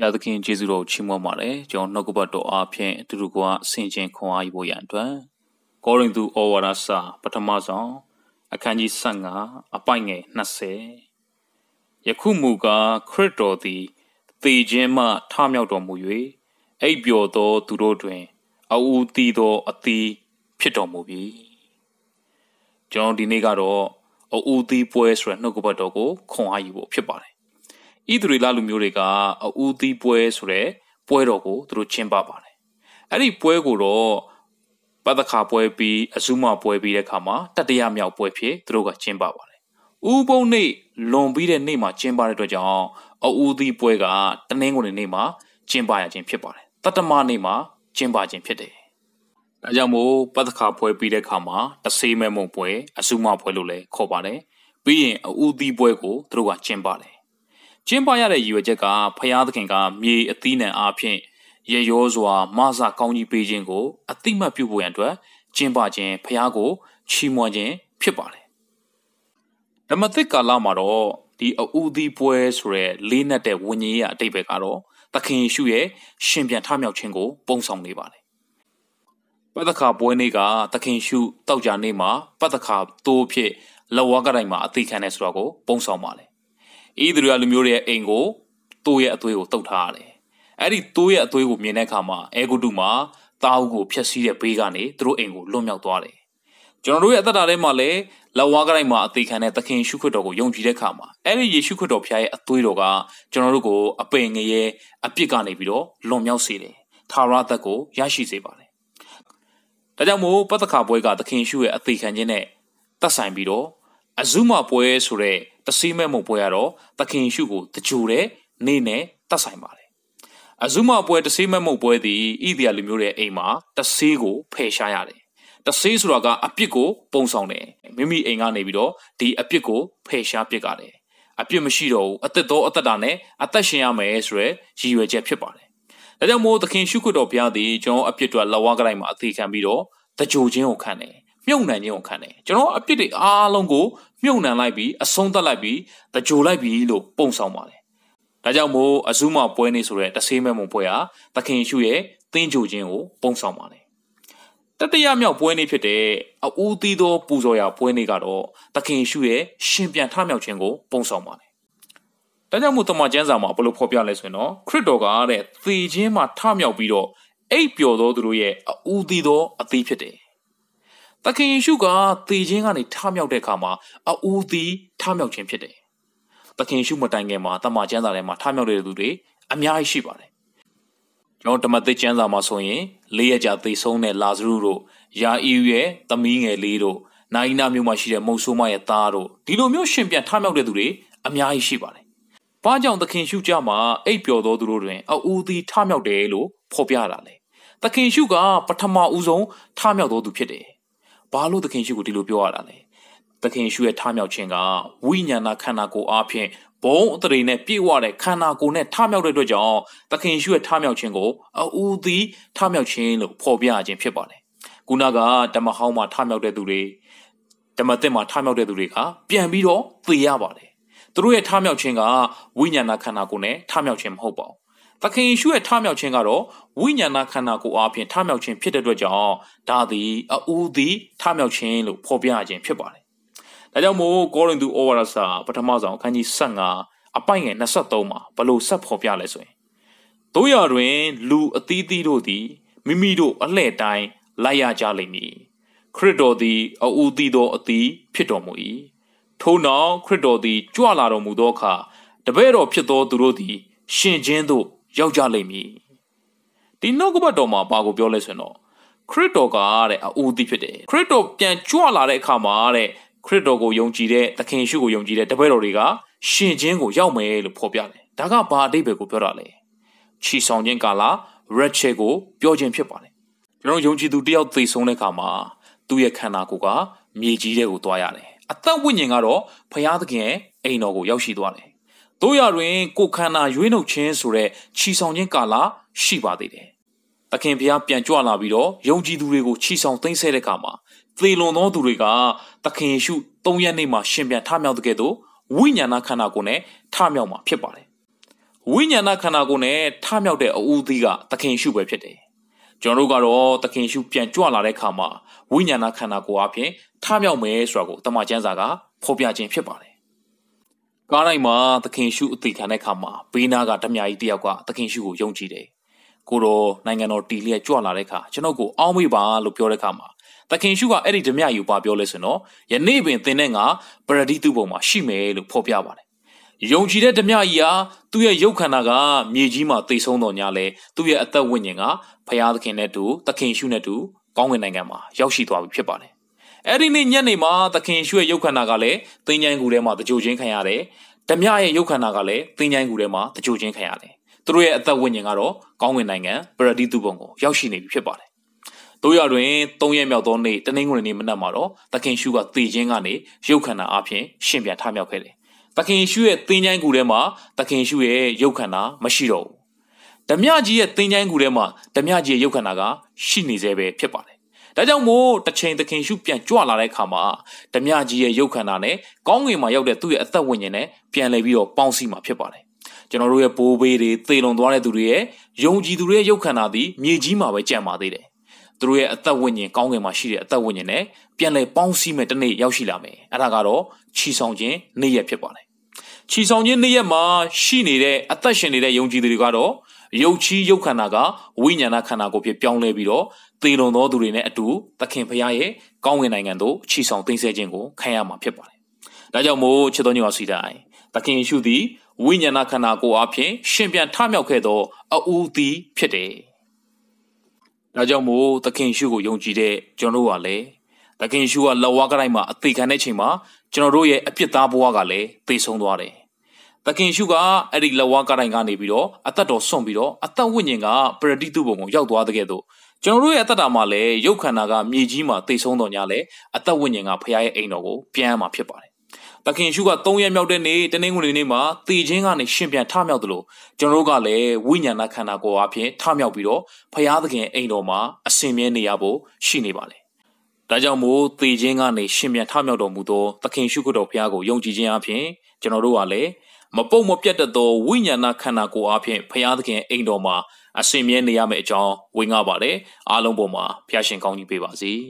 ဘုရားသခင်ယေရှုတော်ကိုချီးမွမ်းပါတယ်ကျွန်တော်နှုတ်ကပတ်တော်အားဖြင့်သူတို့ကဆင်ခြင်ခွန်အားယူဖို့ရန်အတွက်ကောရိန္သုဩဝါဒစာပထမဆုံးအခန်းကြီး15အပိုင်ငယ်20ယခုမူကားခရစ်တော်သည်သေခြင်းမှထမြောက်တော်မူ၍အိပ်ပျော်သောသူတို့တွင်အူသီသောအသီးဖြစ်တော်မူပြီကျွန်တော်ဒီနေ့ကတော့အူသီပွဲဆိုတဲ့နှုတ်ကပတ်တော်ကိုခွန်အားယူဖို့ဖြစ်ပါတယ်ဣသရေလလူမျိုးတွေကအူသီးပွဲဆိုတဲ့ပွဲတော်ကိုသူတို့ကျင်းပပါတယ်။အဲ့ဒီပွဲကိုတော့ပဒခါပွဲပြီးအဇုမပွဲပြီးတဲ့အခါမှာတတရမြောက်ပွဲဖြစ်သူတို့ကကျင်းပပါတယ်။ဥပုံနေ့လွန်ပြီးတဲ့နေ့မှာကျင်းပတဲ့အတွက်ကြောင့်အူသီးပွဲကတနင်္ဂနွေနေ့မှာကျင်းပရခြင်းဖြစ်ပါတယ်။တတမနေ့မှာကျင်းပခြင်းဖြစ်တယ်။ဒါကြောင့်မို့ပဒခါပွဲပြီးတဲ့အခါမှာတဆေးမဲမုံပွဲအဇုမပွဲလို့လည်းခေါ်ပါတယ်။ပြီးရင်အူသီးပွဲကိုသူတို့ကကျင်းပတယ်ကျင်းပရတဲ့ရည်ရွယ်ချက်ကဖျားသခင်က မြေအသီးနှံအားဖြင့်ရေရောစွာမဆာကောင်းကြီးပေးခြင်းကိုအတိမတ်ပြုဖို့ရန်အတွက်ကျင်းပခြင်းဖျားကိုချီးမွမ်းခြင်းဖြစ်ပါတယ်။ဓမ္မသစ်ကာလမှာတော့ဒီအူသီးပွဲဆိုရဲလေးနက်တဲ့ဝิญဉ်ရအတိတ်ပဲကတော့ သခင်ယေရှုရဲ့ရှင်ပြန်ထမြောက်ခြင်းကိုပုံဆောင်နေပါတယ်။ပတ္တခါပွဲနေ့ကသခင်ယေရှုတောက်ကြနေ့မှာပတ္တခါတိုးဖြစ်လဝါကတိုင်းမှာအသေးခံတယ်ဆိုတော့ကိုပုံဆောင်ပါတယ်ဤသူတွေကလူမျိုးတွေရဲ့အိမ်ကိုသူ့ရဲ့အသွေးကိုတုတ်ထားရတယ်။အဲ့ဒီသူ့ရဲ့အသွေးကိုမြင်တဲ့အခါမှာအဲဂုတုမှာတာအုပ်ကိုဖျက်ဆီးတဲ့ဘေးကနေသူတို့အိမ်ကိုလွတ်မြောက်သွားတယ်။ကျွန်တော်တို့ရဲ့အသက်တာထဲမှာလည်းလဝါကတိုင်းမှာအသေးခံတဲ့သခင်ယေရှုခရစ်တော်ကိုယုံကြည်တဲ့အခါမှာအဲ့ဒီယေရှုခရစ်တော်ဖျားရဲ့အသွေးတော်ကကျွန်တော်တို့ကိုအပင်ငရဲအပြစ်ကနေပြီးတော့လွန်မြောက်စေတယ်။သာရအသက်ကိုရရှိစေပါတယ်။ဒါကြောင့်မို့ပတ္တခါပွဲကသခင်ယေရှုရဲ့အသေးခံခြင်းနဲ့သက်ဆိုင်ပြီးတော့အဇုမပွဲဆိုတဲ့တစီမဲ့မုံပွဲကတော့သခင်ရှုကိုတကြိုတဲ့နေ့နဲ့သက်ဆိုင်ပါတယ်အဇုမပွဲတစီမဲ့မုံပွဲသည်ဣသရေလလူမျိုးရဲ့အိမ်မှာတစီကိုဖယ်ရှားရတယ်တဆေးဆိုတာကအပြစ်ကိုပုံဆောင်တယ်မိမိအိမ်ကနေပြီးတော့ဒီအပြစ်ကိုဖယ်ရှားပစ်ကြတယ်အပြစ်မရှိတော့ဘူးအသက်သောအသက်တာနဲ့အသက်ရှင်ရမယ်ဆိုရယ်ရည်ရွယ်ချက်ဖြစ်ပါတယ်ဒါကြောင့်မို့သခင်ရှုခွတ်တော်ဘုရားသည်ကျွန်တော်အပြစ်တွေလဝါကလိုက်မှာအသေးခံပြီးတော့တကြိုခြင်းကိုခံတယ်မြုပ်နှံခြင်းကိုခံတယ်ကျွန်တော်အပြစ်တွေအားလုံးကိုမြုပ်နှံလိုက်ပြီးအဆုံးသတ်လိုက်ပြီးတကြိုလိုက်ပြီးလို့ပုံဆောင်ပါတယ်ဒါကြောင့်မို့အဇုမပွဲနေဆိုတဲ့တဆေးမဲ့မုံပွဲဟာသခင်ယေရှုရဲ့သင်ကြိုခြင်းကိုပုံဆောင်ပါတယ်တတိယမြောက်ပွဲနေဖြစ်တဲ့အူးသီးသောပူဇော်ရာပွဲနေကတော့သခင်ယေရှုရဲ့ရှင်ပြန်ထမြောက်ခြင်းကိုပုံဆောင်ပါတယ်ဒါကြောင့်မို့တမန်ကျမ်းစာမှာဘယ်လိုဖော်ပြလဲဆိုရင်တော့ခရစ်တော်ကတဲ့သေခြင်းမှာထမြောက်ပြီးတော့အိပ်ပျော်သောသူတို့ရဲ့အူးသီးသောအသီးဖြစ်တယ်။သခင်ယေရှုကသေခြင်းကနေထမြောက်တဲ့အခါမှာအူသီးထမြောက်ခြင်းဖြစ်တယ်။သခင်ယေရှုမတိုင်ခင်မှာတမန်ကျမ်းစာထဲမှာထမြောက်တဲ့သူတွေအများကြီးရှိပါတယ်။ကျွန်တော်တမန်သစ်ကျမ်းစာမှာဆိုရင်လေးရကြသေဆုံးတဲ့လာဇရုတို့ယာအီရဲ့သမီးငယ်လေးတို့နိုင်နာမျိုးမှာရှိတဲ့မုတ်ဆိုးမရဲ့သားတို့ဒီလိုမျိုးရှင်ပြန်ထမြောက်တဲ့သူတွေအများကြီးရှိပါတယ်။ဘာကြောင့်သခင်ရှုကြမှာအိပ်ပျော်သောသူတို့တွင်အူသီထမြောက်တယ်လို့ဖော်ပြတာလေ။သခင်ရှုက ပထမဦးဆုံးထမြောက်တော်သူဖြစ်တယ်ဘာလို့သခင်ရှုကိုဒီလိုပြောရတာလဲသခင်ရှုရဲ့ထမြောက်ခြင်းကဝိညာဏခန္ဓာကိုယ်အားဖြင့်ဘုံအတရေနဲ့ပြည့်ဝတဲ့ခန္ဓာကိုယ်နဲ့ထမြောက်တဲ့အတွက်ကြောင့်သခင်ရှုရဲ့ထမြောက်ခြင်းကိုအူသီးထမြောက်ခြင်းလို့ဖော်ပြခြင်းဖြစ်ပါတယ်ခုနကဓမ္မဟောင်းမှာထမြောက်တဲ့သူတွေဓမ္မသစ်မှာထမြောက်တဲ့သူတွေကပြန်ပြီးတော့သေရပါတယ်သူတို့ရဲ့ထမြောက်ခြင်းကဝိညာဏခန္ဓာကိုယ်နဲ့ထမြောက်ခြင်းမဟုတ်ပါဘူးသခင်ယေရှုရဲ့ထမြောက်ခြင်းကတော့ဝိညာဏခန္ဓာကိုယ်အားဖြင့်ထမြောက်ခြင်းဖြစ်တဲ့အတွက်ကြောင့်ဒါသည်အူသည်ထမြောက်ခြင်းလို့ဖော်ပြခြင်းဖြစ်ပါတယ်။ဒါကြောင့်မို့ကောရိန္သုဩဝါဒစာပထမဆုံးအခန်းကြီး15အပိုင်းငယ်23မှာဘလို့ဆက်ဖော်ပြလဲဆိုရင်တို့ရတွင်လူအသီးသီးတို့သည်မိမိတို့အလှဲ့တိုင်းလိုက်ရကြလိမ့်မည်။ခရစ်တော်သည်အူသည်သောအသီးဖြစ်တော်မူ၏။ထို့နောက်ခရစ်တော်သည်ကြွလာတော်မူသောအခါတပည့်တော်ဖြစ်သောသူတို့သည်ရှင်ခြင်းသို့ရောက်ကြလိမ့်မည်ဒီနှုတ်ကပတ်တော်မှာဘာကိုပြောလဲဆိုရင်တော့ခရစ်တော်ကတဲ့အဦးသီးဖြစ်တယ်ခရစ်တော်ပြန်ကြွလာတဲ့အခါမှာတဲ့ခရစ်တော်ကိုယုံကြည်တဲ့သခင်ရှုကိုယုံကြည်တဲ့တပည့်တော်တွေကရှင်ချင်းကိုရောက်မယ်လို့ဖော်ပြတယ်ဒါကဘာအတိတ်ပဲကိုပြောတာလဲချီဆောင်ခြင်းကာလရက်ချယ်ကိုပြောခြင်းဖြစ်ပါတယ်ကျွန်တော်ယုံကြည်သူတယောက်သေဆုံးတဲ့အခါမှာသူ့ရဲ့ခန္ဓာကိုယ်ကမြေကြီးထဲကိုသွားရတယ်အသက်ဝိညာဉ်ကတော့ဖရာသခင်ရဲ့အိမ်တော်ကိုရောက်ရှိသွားတယ်တို့ရတွင်ကိုခန္ဓာရွေးနှုတ်ခြင်းဆိုတဲ့ခြိဆောင်ခြင်းကာလရှိပါသေးတယ်။သခင်ဘုရားပြန်ကြွလာပြီးတော့ယုံကြည်သူတွေကိုခြိဆောင်သိမ်းဆဲတဲ့အခါမှာသေလွန်သောသူတွေကသခင်ယေရှု၃ရက်နေ့မှာရှင်ပြန်ထမြောက်တဲ့ကဲ့သို့ဝိညာဏခန္ဓာကိုယ်နဲ့ထမြောက်မှာဖြစ်ပါတယ်။ဝိညာဏခန္ဓာကိုယ်နဲ့ထမြောက်တဲ့အဦးသီးကသခင်ယေရှုပဲဖြစ်တယ်။ကျွန်တော်တို့ကတော့သခင်ယေရှုပြန်ကြွလာတဲ့အခါမှာဝိညာဏခန္ဓာကိုယ်အပြင် ထမြောက်မယ်ဆိုတာကိုတမန်ကျမ်းစာကဖော်ပြခြင်းဖြစ်ပါတယ်ကားတိုင်းမှာသခင်ရှုအသေးခံတဲ့ခါမှာဘေးနားကဓမြကြီးတယောက်ကသခင်ရှုကိုယုံကြည်တယ်။ကိုတော်နိုင်ငံတော်တီလျက်ကြွလာတဲ့ခါကျွန်ုပ်ကိုအောင်းမေးပါလို့ပြောတဲ့ခါမှာသခင်ရှုကအဲ့ဒီဓမြကြီးကိုပြောလဲဆိုတော့ယနေ့ပင်သင်နဲ့ငါပရဒိတုဘုံမှာရှိမယ်လို့ဖော်ပြပါတယ်။ယုံကြည်တဲ့ဓမြကြီးဟာသူ့ရဲ့ရုပ်ခန္ဓာကမြေကြီးမှာသိဆုံးတော်ညာလဲသူ့ရဲ့အသက်ဝိညာဉ်ကဖရာသခင်နဲ့တူသခင်ရှုနဲ့တူကောင်းကင်နိုင်ငံမှာရောက်ရှိသွားပြီဖြစ်ပါတယ်အဲ့ဒီနေ့ညနေမှာသခင်ရွှေရုပ်ခန္ဓာကလည်းသင်္ချိုင်းကူထဲမှာတကြိုချင်းခံရတယ်။ဓမြရဲ့ရုပ်ခန္ဓာကလည်းသင်္ချိုင်းကူထဲမှာတကြိုချင်းခံရတယ်။သူတို့ရဲ့အသက်ဝိညာဉ်ကတော့ကောင်းကင်နိုင်ငံပရဒီသူဘုံကိုရောက်ရှိနေပြီဖြစ်ပါတယ်။တို့ရတွင်၃ရက်မြောက်သောနေ့တနင်္ဂနွေနေ့မနက်မှာတော့သခင်ရှုကသေခြင်းကနေရုပ်ခန္ဓာအပြင်ရှင်ပြန်ထမြောက်ခဲ့တယ်။သခင်ရှုရဲ့သင်္ချိုင်းကူထဲမှာသခင်ရှုရဲ့ရုပ်ခန္ဓာမရှိတော့ဘူး။ဓမြကြီးရဲ့သင်္ချိုင်းကူထဲမှာဓမြကြီးရဲ့ရုပ်ခန္ဓာကရှိနေသေးပဲဖြစ်ပါတယ်ဒါကြောင့်မို့တစ်ချိန်သခင်ရှုပြန်ကြွလာတဲ့အခါမှာဓမြကြီးရဲ့ရုပ်ခန္ဓာနဲ့ကောင်းငင်မှာရောက်တဲ့သူ့ရဲ့အသက်ဝိညာဉ်နဲ့ပြန်လည်ပြီးတော့ပေါင်းစည်းမှာဖြစ်ပါတယ်ကျွန်တော်တို့ရဲ့ဘိုးဘေးတွေသေလွန်သွားတဲ့သူတွေရဲ့ယုံကြည်သူတွေရဲ့ရုပ်ခန္ဓာသည်မြေကြီးမှာပဲကျန်ပါသေးတယ်သူတို့ရဲ့အသက်ဝိညာဉ်ကောင်းငင်မှာရှိတဲ့အသက်ဝိညာဉ်နဲ့ပြန်လည်ပေါင်းစည်းမဲ့တစ်နေ့ရောက်ရှိလာမယ်အဲ့ဒါကတော့ခြီဆောင်ခြင်းနေ့ရက်ဖြစ်ပါတယ်ခြီဆောင်ခြင်းနေ့ရက်မှာ ရှိနေတဲ့အသက်ရှင်နေတဲ့ယုံကြည်သူတွေကတော့ရုပ်ချီးရုပ်ခန္ဓာကဝိညာဏခန္ဓာကိုဖြစ်ပြောင်းလဲပြီးတော့သေလွန်သောသူတွေနဲ့အတူသခင်ဖရာရဲ့ကောင်းဝင်နိုင်ငံသို့ချီဆောင်တင်ဆက်ခြင်းကိုခံရမှာဖြစ်ပါတယ်။ဒါကြောင့်မို့ချစ်တော်ညီမဆွေတိုင်းသခင်ယေရှုသည်ဝိညာဏခန္ဓာကိုယ်အဖြစ်ရှင်ပြန်ထမြောက်ခဲ့သောအူသည်ဖြစ်တယ်။ဒါကြောင့်မို့သခင်ယေရှုကိုယုံကြည်တဲ့ကျွန်တော်တို့ကလည်းသခင်ယေရှုကလက်ဝါးကတိုင်းမှာအသေးခံတဲ့ချိန်မှာကျွန်တော်တို့ရဲ့အပြစ်သားဘဝကလည်းသေဆုံးသွားတယ်။သခင်ယေရှုကအဲ့ဒီလက်ဝါးကတိုင်းကနေပြီးတော့အသက်တော်ဆွန့်ပြီးတော့အသက်ဝိညာဉ်ကပရတိတုဘုံကိုရောက်သွားတဲ့ကဲ့သို့ကျွန်တော်တို့ရဲ့အသက်တာမှာလည်းရုပ်ခန္ဓာကမြေကြီးမှာတိတ်ဆုံးတော်ညာလဲအသက်ဝိညာဉ်ကဖခင်ရဲ့အိမ်တော်ကိုပြန်မှာဖြစ်ပါတယ်။သခင်ယေရှုက၃ရက်မြောက်တဲ့နေ့တနင်္ဂနွေနေ့မှာသေခြင်းကနေရှင်ပြန်ထမြောက်သလိုကျွန်တော်တို့ကလည်းဝိညာဏခန္ဓာကိုယ်အဖြစ်ထမြောက်ပြီးတော့ဖခင်သခင်အိမ်တော်မှာအစဉ်မြဲနေရဖို့ရှိနေပါတယ်။ဒါကြောင့်မို့သေခြင်းကနေရှင်ပြန်ထမြောက်တော်မူသောသခင်ယေရှုခရစ်တော်ဖခင်ကိုယုံကြည်ခြင်းအပြင်ကျွန်တော်တို့ကလည်းမပုတ်မပြတ်တတ်သောဝိညာဏခန္ဓာကိုယ်အဖြစ်ဖခင်သခင်အိမ်တော်မှာအစင်မြဲနေရမယ့်အကြောင်းဝေငှပါတယ်အားလုံးပေါ်မှာဖျားရှင်ကောင်းကြီးပေးပါစေ။